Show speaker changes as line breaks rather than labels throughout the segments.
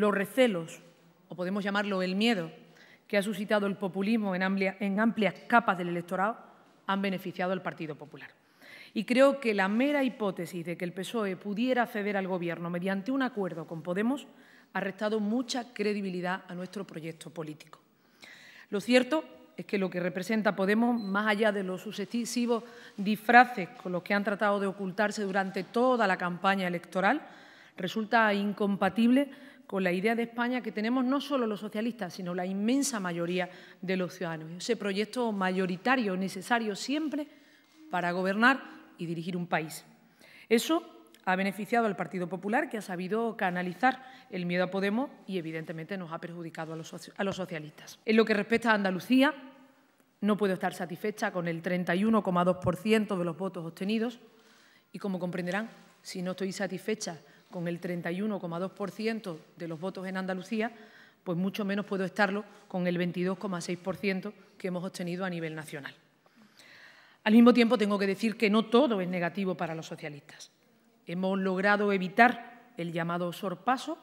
Los recelos, o podemos llamarlo el miedo, que ha suscitado el populismo en, amplias capas del electorado, han beneficiado al Partido Popular. Y creo que la mera hipótesis de que el PSOE pudiera ceder al Gobierno mediante un acuerdo con Podemos ha restado mucha credibilidad a nuestro proyecto político. Lo cierto es que lo que representa Podemos, más allá de los sucesivos disfraces con los que han tratado de ocultarse durante toda la campaña electoral, resulta incompatible con la idea de España que tenemos no solo los socialistas, sino la inmensa mayoría de los ciudadanos. Ese proyecto mayoritario necesario siempre para gobernar y dirigir un país. Eso ha beneficiado al Partido Popular, que ha sabido canalizar el miedo a Podemos y, evidentemente, nos ha perjudicado a los, socialistas. En lo que respecta a Andalucía, no puedo estar satisfecha con el 31,2% de los votos obtenidos y, como comprenderán, si no estoy satisfecha con el 31,2% de los votos en Andalucía, pues mucho menos puedo estarlo con el 22,6% que hemos obtenido a nivel nacional. Al mismo tiempo, tengo que decir que no todo es negativo para los socialistas. Hemos logrado evitar el llamado sorpaso,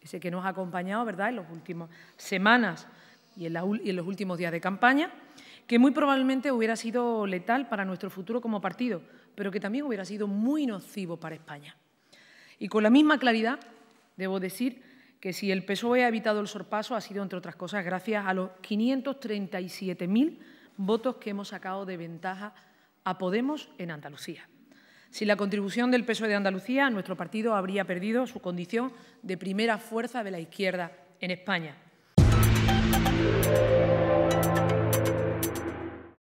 ese que nos ha acompañado ¿verdad? en las últimas semanas y en los últimos días de campaña, que muy probablemente hubiera sido letal para nuestro futuro como partido, pero que también hubiera sido muy nocivo para España. Y con la misma claridad debo decir que si el PSOE ha evitado el sorpaso ha sido, entre otras cosas, gracias a los 537.000 votos que hemos sacado de ventaja a Podemos en Andalucía. Sin la contribución del PSOE de Andalucía, nuestro partido habría perdido su condición de primera fuerza de la izquierda en España.